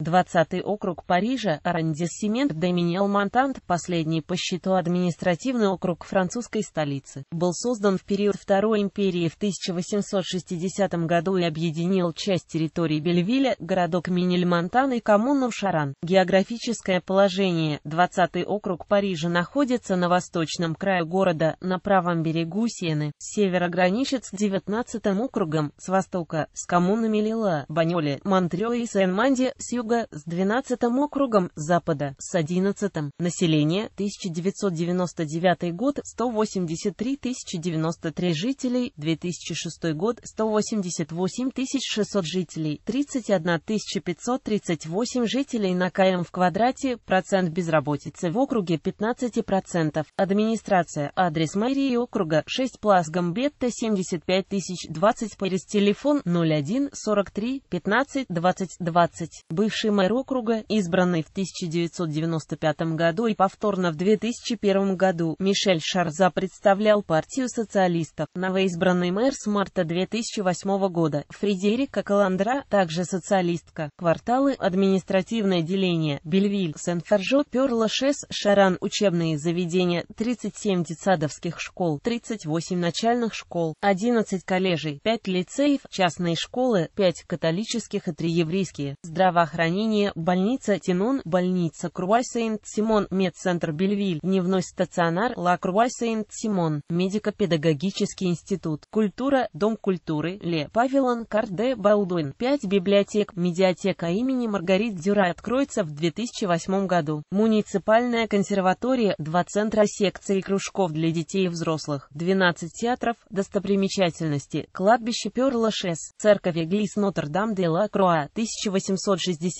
20-й округ Парижа, арендиссемент Доминиал Монтант, последний по счету административный округ французской столицы, был создан в период Второй империи в 1860 году и объединил часть территории Бельвиля, городок Минель-Монтан и коммуну Шаран. Географическое положение 20-й округ Парижа находится на восточном краю города, на правом берегу Сены, с севера граничит с 19-м округом, с востока, с коммунами Лила, Баньоле, Монтрео и Сен-Манди, с юга округа с 12 округом Запада с 11 Население 1999 год 183 093 жителей, 2006 год 188 600 жителей, 31 538 жителей на КМ в квадрате, процент безработицы в округе 15%. процентов Администрация, адрес мэрии округа 6 Плас Гамбетта 75 020 Парис, телефон 01 43 15 20 20. Бывший бывший мэр округа, избранный в 1995 году и повторно в 2001 году, Мишель Шарза представлял партию социалистов. Новоизбранный мэр с марта 2008 года, Фредерика Каландра, также социалистка. Кварталы, административное деление, Бельвиль, Сен-Форжо, Перлашес, Шаран, учебные заведения, 37 детсадовских школ, 38 начальных школ, 11 коллежей, 5 лицеев, частные школы, 5 католических и 3 еврейские, здравоохранение здравоохранения, больница Тинон, больница круай Сейнт симон медцентр Бельвиль, дневной стационар Ла круай Сейнт симон медико-педагогический институт, культура, дом культуры, Ле Павилон, Карде, Балдуин, 5 библиотек, медиатека имени Маргарит Дюра откроется в 2008 году, муниципальная консерватория, два центра секций и кружков для детей и взрослых, 12 театров, достопримечательности, кладбище Перла-Шес, церковь Эглис Нотр-Дам-де-Ла-Круа, 1860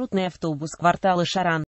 маршрутный автобус квартала Шаран.